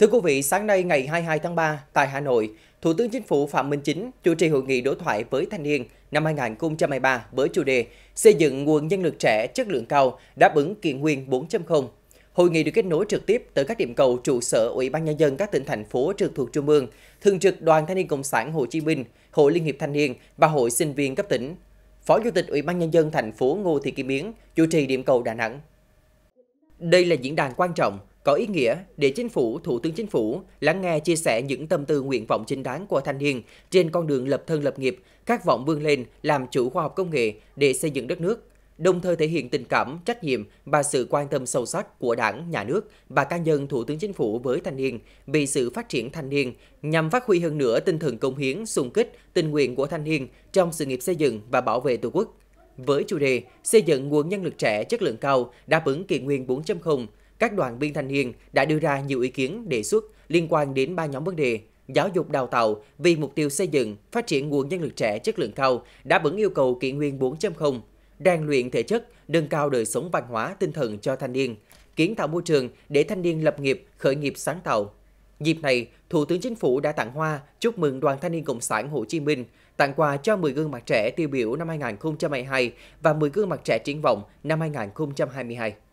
Thưa quý vị, sáng nay ngày 22 tháng 3 tại Hà Nội, Thủ tướng Chính phủ Phạm Minh Chính chủ trì hội nghị đối thoại với thanh niên năm 2023 với chủ đề Xây dựng nguồn nhân lực trẻ chất lượng cao đáp ứng kiện nguyên 4.0. Hội nghị được kết nối trực tiếp tới các điểm cầu trụ sở Ủy ban nhân dân các tỉnh thành phố trực thuộc Trung ương, Thường trực Đoàn Thanh niên Cộng sản Hồ Chí Minh, Hội Liên hiệp Thanh niên và Hội sinh viên cấp tỉnh. Phó Chủ tịch Ủy ban nhân dân thành phố Ngô Thị Kim Yến chủ trì điểm cầu Đà Nẵng. Đây là diễn đàn quan trọng có ý nghĩa để chính phủ, thủ tướng chính phủ lắng nghe chia sẻ những tâm tư nguyện vọng chính đáng của thanh niên trên con đường lập thân lập nghiệp, khát vọng vươn lên làm chủ khoa học công nghệ để xây dựng đất nước, đồng thời thể hiện tình cảm, trách nhiệm và sự quan tâm sâu sắc của Đảng, Nhà nước và cá nhân Thủ tướng Chính phủ với thanh niên vì sự phát triển thanh niên nhằm phát huy hơn nữa tinh thần công hiến, xung kích, tình nguyện của thanh niên trong sự nghiệp xây dựng và bảo vệ Tổ quốc. Với chủ đề xây dựng nguồn nhân lực trẻ chất lượng cao đáp ứng kỳ nguyên 4.0, các đoàn viên thanh niên đã đưa ra nhiều ý kiến đề xuất liên quan đến ba nhóm vấn đề giáo dục đào tạo vì mục tiêu xây dựng, phát triển nguồn nhân lực trẻ chất lượng cao đã vững yêu cầu kỷ nguyên 4.0, rèn luyện thể chất, nâng cao đời sống văn hóa tinh thần cho thanh niên, kiến tạo môi trường để thanh niên lập nghiệp, khởi nghiệp sáng tạo. Dịp này, Thủ tướng Chính phủ đã tặng hoa chúc mừng Đoàn Thanh niên Cộng sản Hồ Chí Minh, tặng quà cho 10 gương mặt trẻ tiêu biểu năm 2022 và 10 gương mặt trẻ triển vọng năm 2022.